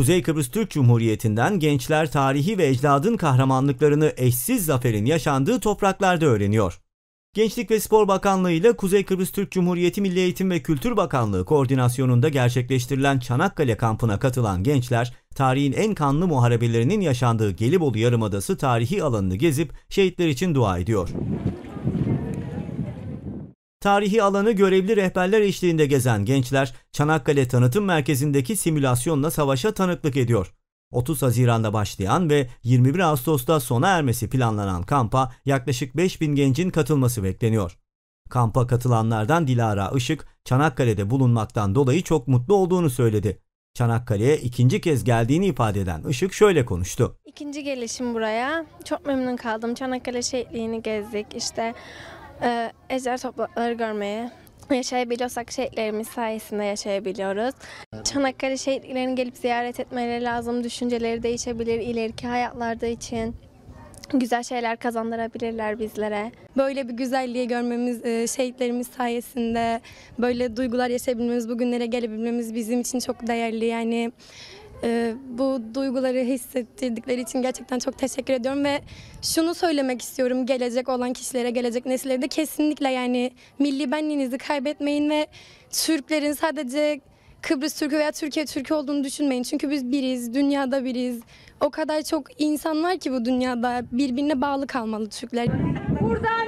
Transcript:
Kuzey Kıbrıs Türk Cumhuriyeti'nden gençler tarihi ve ecdadın kahramanlıklarını eşsiz zaferin yaşandığı topraklarda öğreniyor. Gençlik ve Spor Bakanlığı ile Kuzey Kıbrıs Türk Cumhuriyeti Milli Eğitim ve Kültür Bakanlığı koordinasyonunda gerçekleştirilen Çanakkale kampına katılan gençler, tarihin en kanlı muharebelerinin yaşandığı Gelibolu Yarımadası tarihi alanını gezip şehitler için dua ediyor. Tarihi alanı görevli rehberler eşliğinde gezen gençler Çanakkale Tanıtım Merkezi'ndeki simülasyonla savaşa tanıklık ediyor. 30 Haziran'da başlayan ve 21 Ağustos'ta sona ermesi planlanan kampa yaklaşık 5000 gencin katılması bekleniyor. Kampa katılanlardan Dilara Işık, Çanakkale'de bulunmaktan dolayı çok mutlu olduğunu söyledi. Çanakkale'ye ikinci kez geldiğini ifade eden Işık şöyle konuştu. İkinci gelişim buraya. Çok memnun kaldım. Çanakkale şehitliğini gezdik. İşte Ezer ejder toprakları görmeye, yaşayabiliyorsak şehitlerimiz sayesinde yaşayabiliyoruz. Çanakkale şehitlerini gelip ziyaret etmeleri lazım. Düşünceleri değişebilir ileriki hayatlarda için. Güzel şeyler kazandırabilirler bizlere. Böyle bir güzelliği görmemiz, e, şehitlerimiz sayesinde böyle duygular yaşayabilmemiz, bugünlere gelebilmemiz bizim için çok değerli. Yani ee, bu duyguları hissettirdikleri için gerçekten çok teşekkür ediyorum ve şunu söylemek istiyorum gelecek olan kişilere, gelecek nesillere de kesinlikle yani milli benliğinizi kaybetmeyin ve Türklerin sadece Kıbrıs Türkü veya Türkiye Türkü olduğunu düşünmeyin. Çünkü biz biriz, dünyada biriz. O kadar çok insan var ki bu dünyada birbirine bağlı kalmalı Türkler. Burada